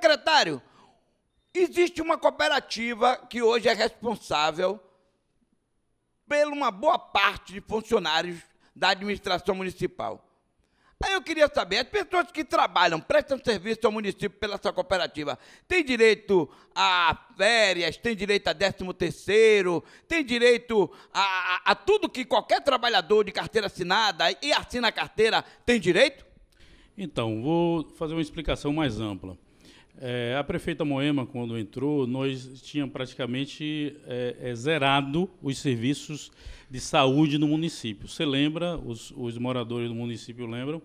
Secretário, existe uma cooperativa que hoje é responsável por uma boa parte de funcionários da administração municipal. Aí eu queria saber, as pessoas que trabalham, prestam serviço ao município pela sua cooperativa, têm direito a férias, têm direito a 13 terceiro, têm direito a, a, a, tudo que qualquer trabalhador de carteira assinada e assina a carteira tem direito? Então, vou fazer uma explicação mais ampla. É, a prefeita Moema, quando entrou, nós tínhamos praticamente é, é, zerado os serviços de saúde no município. Você lembra, os, os moradores do município lembram,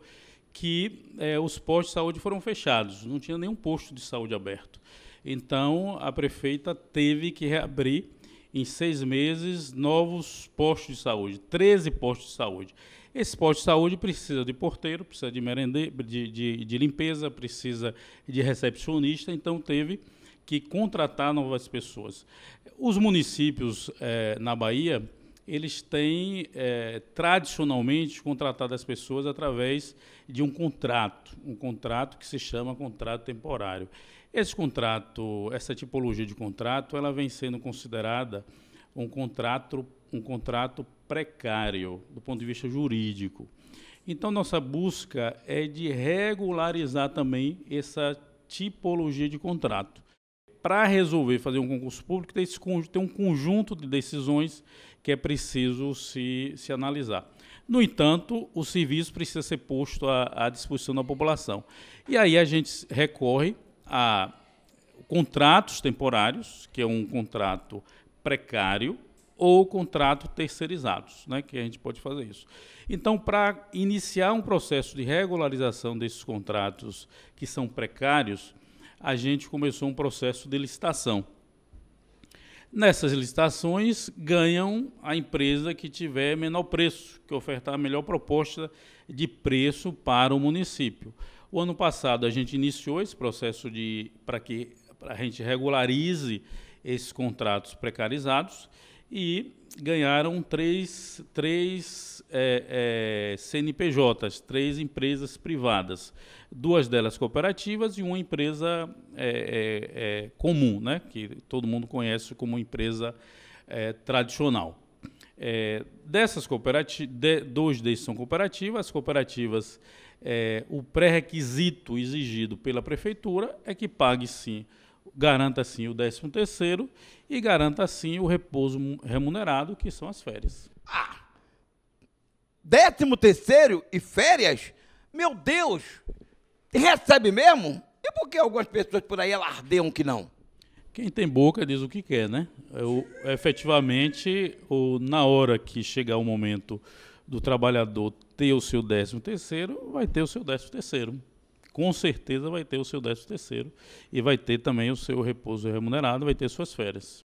que é, os postos de saúde foram fechados, não tinha nenhum posto de saúde aberto. Então, a prefeita teve que reabrir em seis meses novos postos de saúde, 13 postos de saúde. Esse posto de saúde precisa de porteiro, precisa de, merende, de, de, de, limpeza, precisa de recepcionista, então teve que contratar novas pessoas. Os municípios eh, na Bahia eles têm é, tradicionalmente contratado as pessoas através de um contrato, um contrato que se chama contrato temporário. Esse contrato, essa tipologia de contrato, ela vem sendo considerada um contrato, um contrato precário do ponto de vista jurídico. Então nossa busca é de regularizar também essa tipologia de contrato para resolver fazer um concurso público, tem, esse, tem um conjunto de decisões que é preciso se, se analisar. No entanto, o serviço precisa ser posto à, à disposição da população. E aí a gente recorre a contratos temporários, que é um contrato precário, ou contrato terceirizados, né, que a gente pode fazer isso. Então, para iniciar um processo de regularização desses contratos que são precários, a gente começou um processo de licitação. Nessas licitações, ganham a empresa que tiver menor preço, que ofertar a melhor proposta de preço para o município. O ano passado, a gente iniciou esse processo de para que a gente regularize esses contratos precarizados e ganharam três, três é, é, CNPJs, três empresas privadas, duas delas cooperativas e uma empresa é, é, é comum, né, que todo mundo conhece como empresa é, tradicional. dessas cooperativas, de, dois desses são cooperativas, as cooperativas, o pré-requisito exigido pela prefeitura é que pague sim garanta assim o 13 terceiro e garanta assim o repouso remunerado, que são as férias. Ah! 13 terceiro e férias? Meu Deus! Recebe mesmo? E por que algumas pessoas por aí alardeiam que não? Quem tem boca diz o que quer, né? Eu, é efetivamente, o, na hora que chegar o momento do trabalhador ter o seu décimo terceiro, vai ter o seu décimo terceiro com certeza vai ter o seu décimo terceiro e vai ter também o seu repouso remunerado, vai ter suas férias.